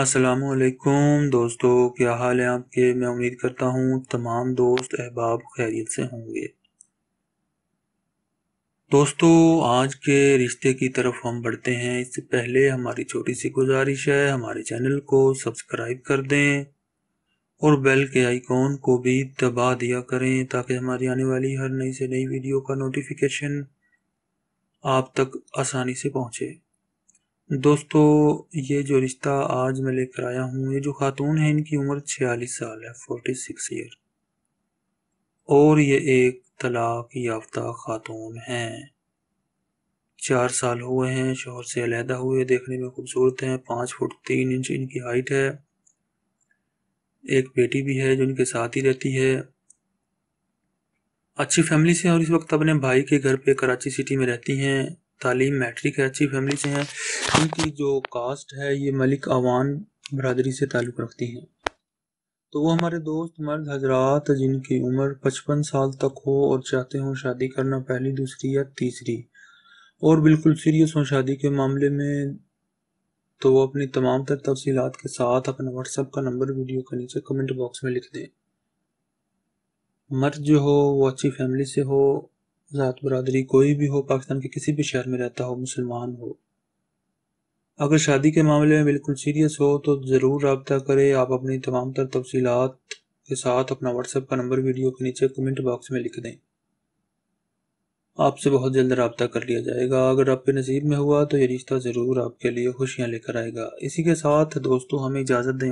असलकुम दोस्तों क्या हाल है आपके मैं उम्मीद करता हूँ तमाम दोस्त अहबाब खैरियत से होंगे दोस्तों आज के रिश्ते की तरफ हम बढ़ते हैं इससे पहले हमारी छोटी सी गुजारिश है हमारे चैनल को सब्सक्राइब कर दें और बेल के आइकॉन को भी दबा दिया करें ताकि हमारी आने वाली हर नई से नई वीडियो का नोटिफिकेशन आप तक आसानी से पहुँचे दोस्तों ये जो रिश्ता आज मैं लेकर आया हूँ ये जो खातून है इनकी उम्र छियालीस साल है फोर्टी सिक्स ईयर और ये एक तलाक याफ्ता खातून हैं चार साल हुए हैं शोहर से अलहदा हुए देखने में खूबसूरत हैं पाँच फुट तीन इंच इनकी हाइट है एक बेटी भी है जो इनके साथ ही रहती है अच्छी फैमिली से और इस वक्त अपने भाई के घर पे कराची सिटी में रहती हैं तालीम मैट्रिक है अच्छी फैमिली से हैं इनकी जो कास्ट है ये मलिक अवान बरदरी से ताल्लुक़ रखती हैं तो वो हमारे दोस्त मर्द हजरात जिनकी उम्र पचपन साल तक हो और चाहते हों शादी करना पहली दूसरी या तीसरी और बिल्कुल सीरियस हों शादी के मामले में तो वो अपनी तमाम तर तफसीत के साथ अपना व्हाट्सएप का नंबर वीडियो के नीचे कमेंट बॉक्स में लिख दें मर्द जो हो वो अच्छी फैमिली से हो ज़ात बरदरी कोई भी हो पाकिस्तान के किसी भी शहर में रहता हो मुसलमान हो अगर शादी के मामले में बिल्कुल सीरियस हो तो ज़रूर रबता करें आप अपनी तमाम तर तफसीत के साथ अपना व्हाट्सएप का नंबर वीडियो के नीचे कमेंट बॉक्स में लिख दें आपसे बहुत जल्द रबता कर लिया जाएगा अगर आपके नसीब में हुआ तो ये रिश्ता ज़रूर आपके लिए खुशियाँ लेकर आएगा इसी के साथ दोस्तों हमें इजाज़त दें